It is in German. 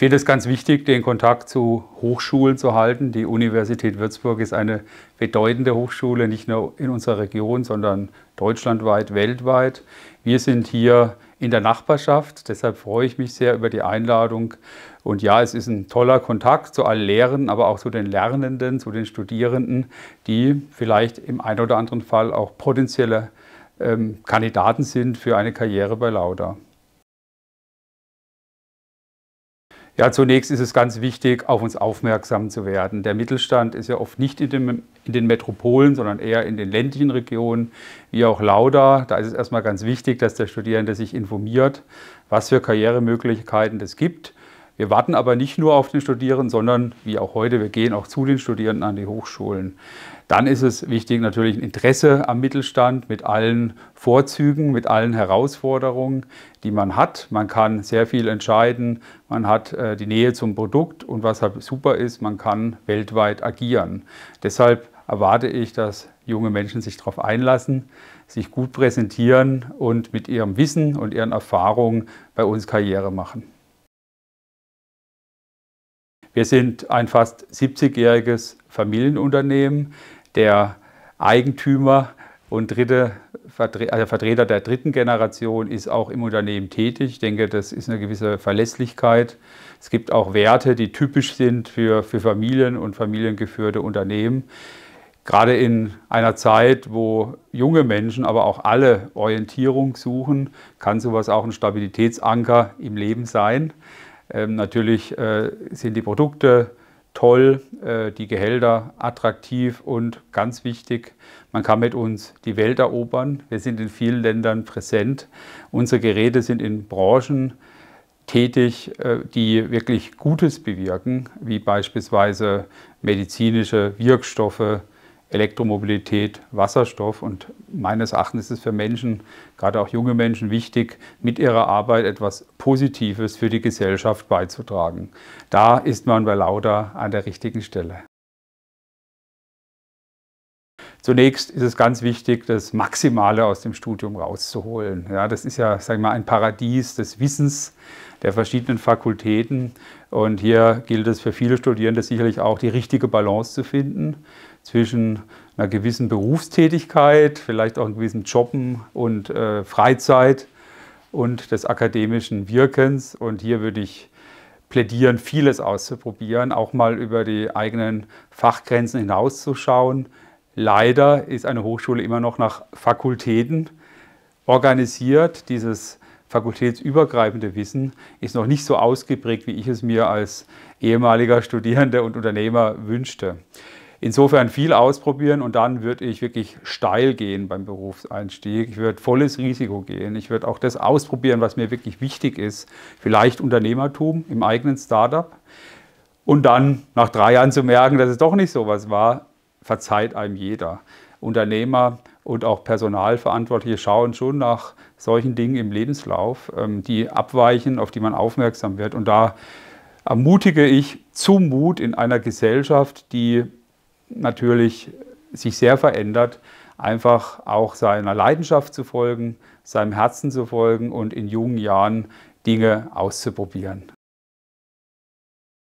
Ich finde es ganz wichtig, den Kontakt zu Hochschulen zu halten. Die Universität Würzburg ist eine bedeutende Hochschule, nicht nur in unserer Region, sondern deutschlandweit, weltweit. Wir sind hier in der Nachbarschaft, deshalb freue ich mich sehr über die Einladung. Und ja, es ist ein toller Kontakt zu allen Lehrern, aber auch zu den Lernenden, zu den Studierenden, die vielleicht im einen oder anderen Fall auch potenzielle ähm, Kandidaten sind für eine Karriere bei Lauda. Ja, zunächst ist es ganz wichtig, auf uns aufmerksam zu werden. Der Mittelstand ist ja oft nicht in, dem, in den Metropolen, sondern eher in den ländlichen Regionen, wie auch Lauda. Da ist es erstmal ganz wichtig, dass der Studierende sich informiert, was für Karrieremöglichkeiten es gibt wir warten aber nicht nur auf den Studierenden, sondern wie auch heute, wir gehen auch zu den Studierenden an die Hochschulen. Dann ist es wichtig, natürlich ein Interesse am Mittelstand mit allen Vorzügen, mit allen Herausforderungen, die man hat. Man kann sehr viel entscheiden, man hat äh, die Nähe zum Produkt und was halt super ist, man kann weltweit agieren. Deshalb erwarte ich, dass junge Menschen sich darauf einlassen, sich gut präsentieren und mit ihrem Wissen und ihren Erfahrungen bei uns Karriere machen. Wir sind ein fast 70-jähriges Familienunternehmen. Der Eigentümer und dritte also Vertreter der dritten Generation ist auch im Unternehmen tätig. Ich denke, das ist eine gewisse Verlässlichkeit. Es gibt auch Werte, die typisch sind für, für Familien und familiengeführte Unternehmen. Gerade in einer Zeit, wo junge Menschen, aber auch alle Orientierung suchen, kann sowas auch ein Stabilitätsanker im Leben sein. Ähm, natürlich äh, sind die Produkte toll, äh, die Gehälter attraktiv und ganz wichtig, man kann mit uns die Welt erobern. Wir sind in vielen Ländern präsent. Unsere Geräte sind in Branchen tätig, äh, die wirklich Gutes bewirken, wie beispielsweise medizinische Wirkstoffe, Elektromobilität, Wasserstoff. Und meines Erachtens ist es für Menschen, gerade auch junge Menschen, wichtig, mit ihrer Arbeit etwas Positives für die Gesellschaft beizutragen. Da ist man bei Lauda an der richtigen Stelle. Zunächst ist es ganz wichtig, das Maximale aus dem Studium rauszuholen. Ja, das ist ja, sagen wir mal, ein Paradies des Wissens der verschiedenen Fakultäten. Und hier gilt es für viele Studierende sicherlich auch, die richtige Balance zu finden zwischen einer gewissen Berufstätigkeit, vielleicht auch einem gewissen Jobben und äh, Freizeit und des akademischen Wirkens. Und hier würde ich plädieren, vieles auszuprobieren, auch mal über die eigenen Fachgrenzen hinauszuschauen. Leider ist eine Hochschule immer noch nach Fakultäten organisiert. Dieses fakultätsübergreifende Wissen ist noch nicht so ausgeprägt, wie ich es mir als ehemaliger Studierender und Unternehmer wünschte. Insofern viel ausprobieren und dann würde ich wirklich steil gehen beim Berufseinstieg. Ich würde volles Risiko gehen. Ich würde auch das ausprobieren, was mir wirklich wichtig ist. Vielleicht Unternehmertum im eigenen Startup. Und dann nach drei Jahren zu merken, dass es doch nicht so was war, verzeiht einem jeder. Unternehmer und auch Personalverantwortliche schauen schon nach solchen Dingen im Lebenslauf, ähm, die abweichen, auf die man aufmerksam wird. Und da ermutige ich zum Mut in einer Gesellschaft, die natürlich sich sehr verändert, einfach auch seiner Leidenschaft zu folgen, seinem Herzen zu folgen und in jungen Jahren Dinge auszuprobieren.